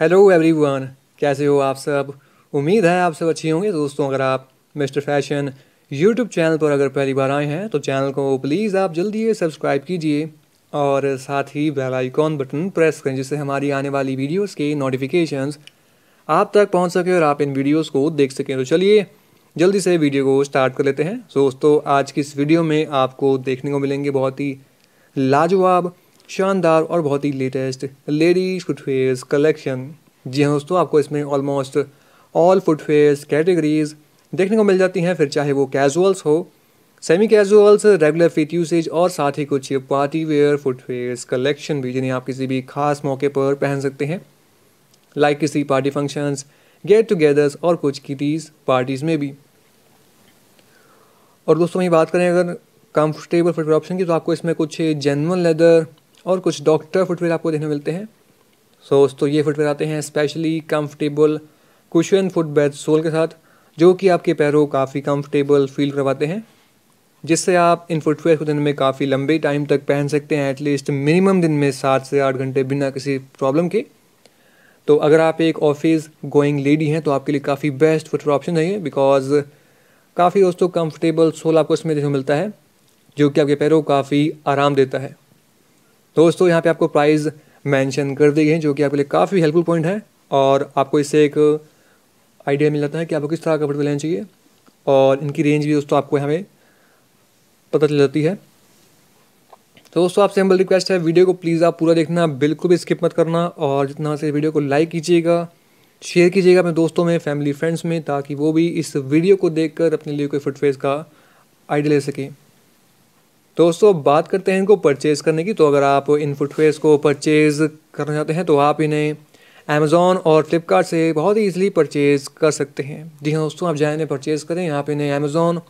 hello everyone कैसे हो आप सब उम्मीद है आप सब अच्छी होंगे तो दोस्तों अगर आप मिस्टर फैशन यूट्यूब चैनल पर अगर पहली बार आए हैं तो चैनल को प्लीज़ आप जल्दी से सब्सक्राइब कीजिए और साथ ही बेल आइकॉन बटन प्रेस करें जिससे हमारी आने वाली वीडियोस के नोटिफिकेशंस आप तक पहुंच सके और आप इन वीडियोस को देख सकें तो चलिए जल्दी से वीडियो को स्टार्ट कर लेते हैं तो दोस्तों आज की इस वीडियो में आपको देखने को मिलेंगे बहुत ही लाजवाब शानदार और बहुत ही लेटेस्ट लेडीज फुटवेयर्स कलेक्शन जी हाँ दोस्तों आपको इसमें ऑलमोस्ट ऑल फुटवेयर्स कैटेगरीज देखने को मिल जाती हैं फिर चाहे वो कैजुअल्स हो semi casuals regular fit usage और साथ ही कुछ पार्टी वेयर फुटवेयर्स कलेक्शन भी जिन्हें आप किसी भी खास मौके पर पहन सकते हैं लाइक like किसी पार्टी फंक्शंस गेट टुगेदर्स और कुछ किटीज पार्टीज़ में भी और दोस्तों वहीं बात करें अगर कंफर्टेबल फुटवेयर ऑप्शन की तो आपको इसमें कुछ जेनवन लेदर और कुछ डॉक्टर फुटवेयर आपको देखने मिलते हैं सो दोस्तों ये फुटवेयर आते हैं specially comfortable cushion footbed sole के साथ जो कि आपके पैरों काफ़ी कंफर्टेबल फील करवाते हैं जिससे आप इन फुटवेयर को दिन में काफ़ी लंबे टाइम तक पहन सकते हैं एटलीस्ट मिनिमम दिन में सात से आठ घंटे बिना किसी प्रॉब्लम के तो अगर आप एक ऑफिस गोइंग लेडी हैं तो आपके लिए काफ़ी बेस्ट फुटवेयर ऑप्शन है ये बिकॉज काफ़ी दोस्तों कंफर्टेबल सोल आपको इसमें देखने मिलता है जो कि आपके पैरों को काफ़ी आराम देता है तो दोस्तों यहाँ पे आपको प्राइस मेंशन कर दिए गए हैं जो कि आपके लिए काफ़ी हेल्पफुल पॉइंट है और आपको इससे एक आइडिया मिल जाता है कि आपको किस तरह का कपड़े लेना चाहिए और इनकी रेंज भी दोस्तों आपको यहाँ पे पता चल जाती है तो दोस्तों आपसे हम्बल रिक्वेस्ट है वीडियो को प्लीज़ आप पूरा देखना बिल्कुल भी स्किप मत करना और जितना से वीडियो को लाइक कीजिएगा शेयर कीजिएगा अपने दोस्तों में फैमिली फ्रेंड्स में ताकि वो भी इस वीडियो को देखकर अपने लिए कोई फुटफेस का आइडिया ले सकें तो दोस्तों बात करते हैं इनको परचेज़ करने की तो अगर आप इन फुटवेयर्स को परचेज़ करना चाहते हैं तो आप इन्हें अमेज़ोन और फ्लिपकार्ट से बहुत ही ईजिली परचेज़ कर सकते हैं जी हाँ दोस्तों आप जाए इन्हें परचेज़ करें आप इन्हें अमेज़ोन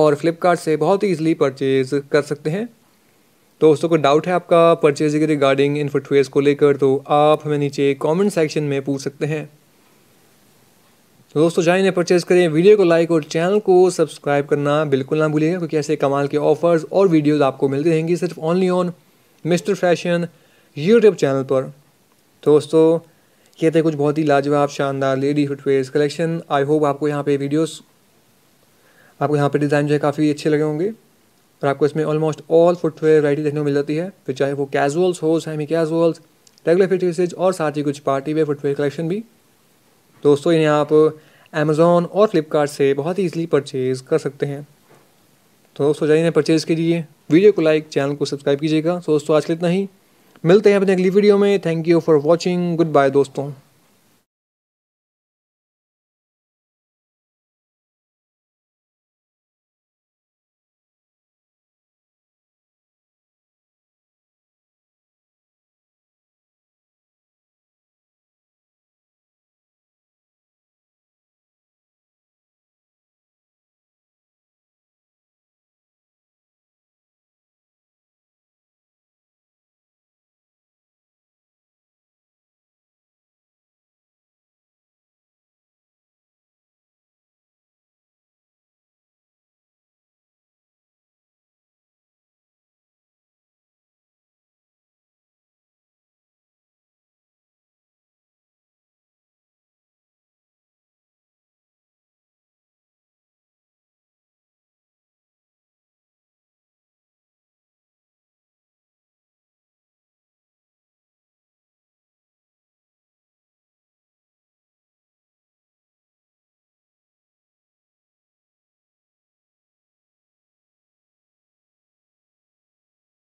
और फ्लिपकार्ट से बहुत ही ईजिली परचेज़ कर सकते हैं तो दोस्तों कोई डाउट है आपका परचेज के रिगार्डिंग इन फुटवेयर्स को लेकर तो आप हमें नीचे कमेंट सेक्शन में पूछ सकते हैं तो दोस्तों जाइए इन्हें परचेज़ करें वीडियो को लाइक और चैनल को सब्सक्राइब करना बिल्कुल ना भूलिएगा क्योंकि ऐसे कमाल के ऑफर्स और वीडियोज़ आपको मिलती रहेंगी सिर्फ only on Mister Fashion YouTube channel पर तो दोस्तों ये थे कुछ बहुत ही लाजवाब शानदार lady footwear collection I hope आपको यहाँ पे वीडियोज़ आपको यहाँ पर डिज़ाइन जो है काफ़ी अच्छे लगे होंगे और आपको इसमें ऑलमोस्ट ऑल फुटवेयर वराइटी देखने को मिल जाती है फिर चाहे वो कैजुअल्स हो सेमी कैजुअल्स रेगुलर फिट और साथ ही कुछ पार्टी वेयर फुटवेयर कलेक्शन भी दोस्तों इन्हें आप अमेज़ोन और फ्लिपकार्ट से बहुत ही ईजिली परचेज़ कर सकते हैं तो दोस्तों जाइए इन्हें परचेज़ कीजिए वीडियो को लाइक चैनल को सब्सक्राइब कीजिएगा तो दोस्तों आज के इतना ही मिलते हैं अपने अगली वीडियो में thank you for watching goodbye दोस्तों